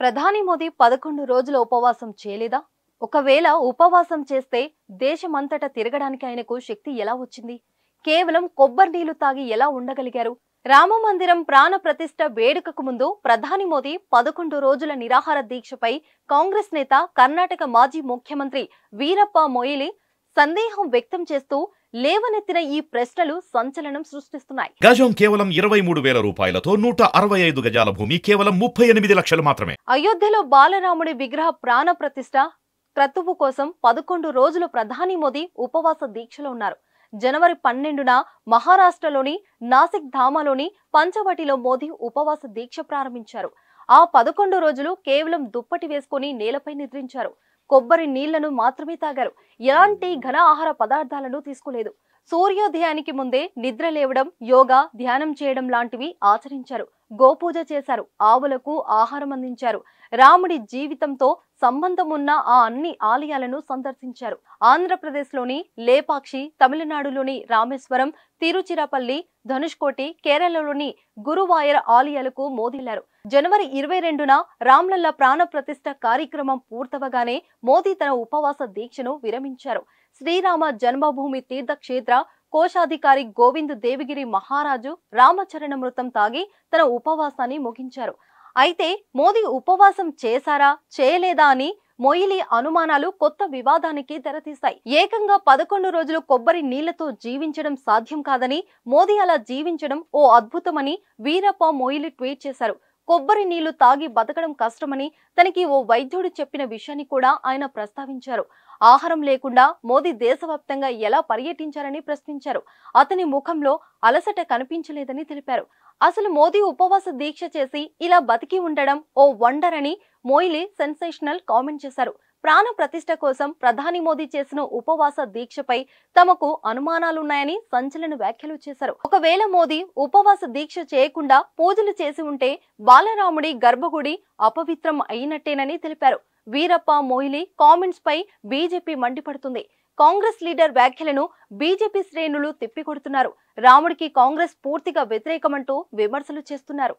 ప్రధాని మోదీ పదకొండు రోజుల ఉపవాసం చేయలేదా ఒకవేళ ఉపవాసం చేస్తే దేశమంతటా తిరగడానికి ఆయనకు శక్తి ఎలా వచ్చింది కేవలం కొబ్బరి నీళ్లు తాగి ఎలా ఉండగలిగారు రామమందిరం ప్రాణ ప్రతిష్ట వేడుకకు ముందు ప్రధాని మోదీ పదకొండు రోజుల నిరాహార దీక్షపై కాంగ్రెస్ నేత కర్ణాటక మాజీ ముఖ్యమంత్రి వీరప్ప మొయిలి సందేహం వ్యక్తం చేస్తూ లేవనెత్తిన ఈ ప్రశ్నలు సంచలనం సృష్టిస్తున్నాయి గజం కేవలం ఇరవై మూడు వేల రూపాయలతో నూట అరవై ఐదు గజాల భూమి కేవలం ముప్పై ఎనిమిది లక్షలు మాత్రమే అయోధ్యలో బాలరాముడి విగ్రహ ప్రాణ ప్రతిష్ట క్రతువు కోసం పదకొండు రోజులు ప్రధాని మోదీ ఉపవాస దీక్షలో ఉన్నారు జనవరి పన్నెండున మహారాష్ట్రలోని నాసిక్ ధామాలోని పంచవటిలో మోదీ ఉపవాస దీక్ష ప్రారంభించారు ఆ పదకొండు రోజులు కేవలం దుప్పటి వేసుకుని నేలపై నిద్రించారు కొబ్బరి నీళ్లను మాత్రమే తాగారు ఎలాంటి ఘన ఆహార పదార్థాలను తీసుకోలేదు సూర్యోదయానికి ముందే నిద్ర లేవడం యోగా ధ్యానం చేయడం లాంటివి ఆచరించారు గోపూజ చేశారు ఆవులకు ఆహారం అందించారు రాముడి జీవితంతో సంబంధం ఉన్న ఆ అన్ని ఆలయాలను సందర్శించారు ఆంధ్రప్రదేశ్లోని లేపాక్షి తమిళనాడులోని రామేశ్వరం తిరుచిరాపల్లి ధనుష్కోటి కేరళలోని గురువాయర్ ఆలయాలకు మోదీలారు జనవరి ఇరవై రెండున రామ్లల్ల ప్రాణ ప్రతిష్ట కార్యక్రమం పూర్తవగానే మోదీ తన ఉపవాస దీక్షను విరమించారు శ్రీరామ జన్మభూమి తీర్థక్షేత్ర కోశాధికారి గోవింద్ దేవిగిరి మహారాజు రామచరణ మృతం తాగి తన ఉపవాసాన్ని ముగించారు అయితే మోదీ ఉపవాసం చేశారా చేయలేదా అని మొయిలి అనుమానాలు కొత్త వివాదానికి తెరతీస్తాయి ఏకంగా పదకొండు రోజులు కొబ్బరి నీళ్లతో జీవించడం సాధ్యం కాదని మోదీ అలా జీవించడం ఓ అద్భుతమని వీరప్ప మొయిలి ట్వీట్ చేశారు కొబ్బరి నీళ్లు తాగి బతకడం కష్టమని తనకి ఓ వైద్యుడు చెప్పిన విషయాన్ని కూడా ఆయన ప్రస్తావించారు ఆహారం లేకుండా మోదీ దేశవ్యాప్తంగా ఎలా పర్యటించారని ప్రశ్నించారు అతని ముఖంలో అలసట కనిపించలేదని తెలిపారు అసలు మోదీ ఉపవాస దీక్ష చేసి ఇలా బతికి ఉండడం ఓ వండర్ అని మోయిలీ సెన్సేషనల్ కామెంట్ చేశారు ప్రాణ ప్రతిష్ట కోసం ప్రధాని మోదీ చేసిన ఉపవాస దీక్షపై తమకు అనుమానాలున్నాయని సంచలన వ్యాఖ్యలు చేశారు ఒకవేళ మోదీ ఉపవాస దీక్ష చేయకుండా పూజలు చేసి ఉంటే బాలరాముడి గర్భగుడి అపవిత్రం అయినట్టేనని తెలిపారు వీరప్ప మోయిలీ కామెంట్స్ పై బీజేపీ మండిపడుతుంది కాంగ్రెస్ లీడర్ వ్యాఖ్యలను బీజేపీ శ్రేణులు తిప్పికొడుతున్నారు రాముడికి కాంగ్రెస్ పూర్తిగా వ్యతిరేకమంటూ విమర్శలు చేస్తున్నారు